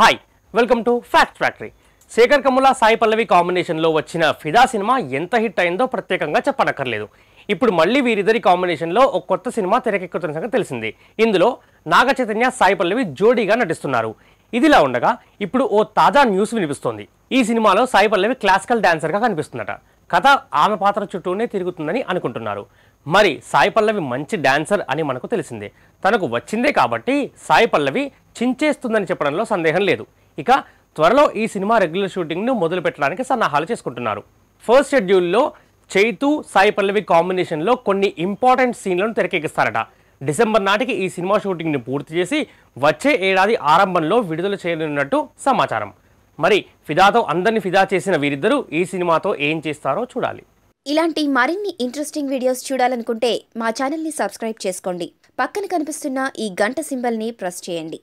hi welcome to fact factory Shekhar Kammula Sai Pallavi కాంబినేషన్లో వచ్చిన ఫిదా సినిమా ఎంత హిట్ అయిందో ప్రత్యేకంగా చెప్పనక్కర్లేదు ఇప్పుడు మళ్ళీ వీరిద్దరి కాంబినేషన్లో ఒక కొత్త సినిమా తెరకెక్కుతున్న సంగతి తెలిసింది ఇందులో నాగ చైతన్య సాయి పల్లవి జోడీగా నటిస్తున్నారు ఇదిలా ఉండగా ఇప్పుడు ఓ తాజా న్యూస్ వినిపిస్తోంది ఈ సినిమాలో సాయి పల్లవి క్లాసికల్ డాన్సర్గా కనిపిస్తుందట కథ ఆమె పాత్ర చుట్టూనే తిరుగుతుందని అనుకుంటున్నారు మరి సాయి పల్లవి మంచి డాన్సర్ అని మనకు తెలిసిందే తనకు వచ్చిందే కాబట్టి సాయి పల్లవి చించేస్తుందని చెప్పడంలో సందేహం లేదు ఇక త్వరలో ఈ సినిమా రెగ్యులర్ షూటింగ్ను మొదలు పెట్టడానికి సన్నాహాలు చేసుకుంటున్నారు ఫస్ట్ షెడ్యూల్లో చైతు సాయి పల్లవి కాంబినేషన్లో కొన్ని ఇంపార్టెంట్ సీన్లను తెరకెక్కిస్తారట డిసెంబర్ నాటికి ఈ సినిమా షూటింగ్ని పూర్తి చేసి వచ్చే ఏడాది ఆరంభంలో విడుదల చేయనున్నట్టు సమాచారం మరి ఫిదాతో అందరిని ఫిదా చేసిన వీరిద్దరూ ఈ సినిమాతో ఏం చేస్తారో చూడాలి ఇలాంటి మరిన్ని ఇంట్రెస్టింగ్ వీడియోస్ చూడాలనుకుంటే మా ఛానల్ని సబ్స్క్రైబ్ చేసుకోండి పక్కన కనిపిస్తున్న ఈ గంట సింబల్ని ప్రెస్ చేయండి